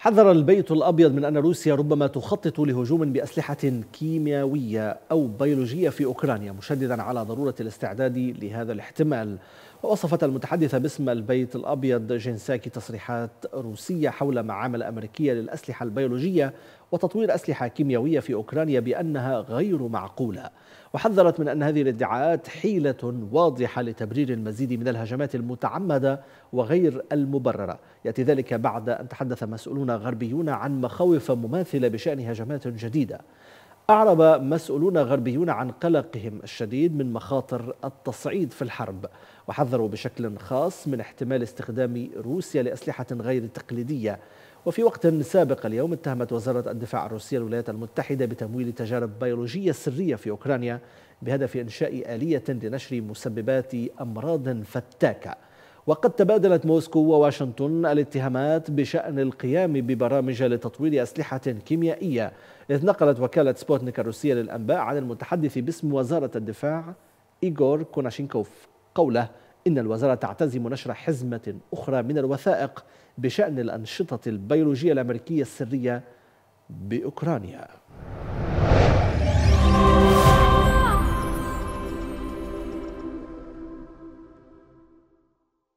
حذر البيت الابيض من ان روسيا ربما تخطط لهجوم باسلحه كيميائيه او بيولوجيه في اوكرانيا مشددا على ضروره الاستعداد لهذا الاحتمال ووصفت المتحدثة باسم البيت الأبيض جنساكي تصريحات روسية حول معامل أمريكية للأسلحة البيولوجية وتطوير أسلحة كيميائية في أوكرانيا بأنها غير معقولة وحذرت من أن هذه الادعاءات حيلة واضحة لتبرير المزيد من الهجمات المتعمدة وغير المبررة يأتي ذلك بعد أن تحدث مسؤولون غربيون عن مخاوف مماثلة بشأن هجمات جديدة أعرب مسؤولون غربيون عن قلقهم الشديد من مخاطر التصعيد في الحرب وحذروا بشكل خاص من احتمال استخدام روسيا لأسلحة غير تقليدية وفي وقت سابق اليوم اتهمت وزارة الدفاع الروسية الولايات المتحدة بتمويل تجارب بيولوجية سرية في أوكرانيا بهدف إنشاء آلية لنشر مسببات أمراض فتاكة وقد تبادلت موسكو وواشنطن الاتهامات بشأن القيام ببرامج لتطوير أسلحة كيميائية إذ نقلت وكالة سبوتنيك الروسية للأنباء عن المتحدث باسم وزارة الدفاع إيغور كوناشينكوف قوله إن الوزارة تعتزم نشر حزمة أخرى من الوثائق بشأن الأنشطة البيولوجية الأمريكية السرية بأوكرانيا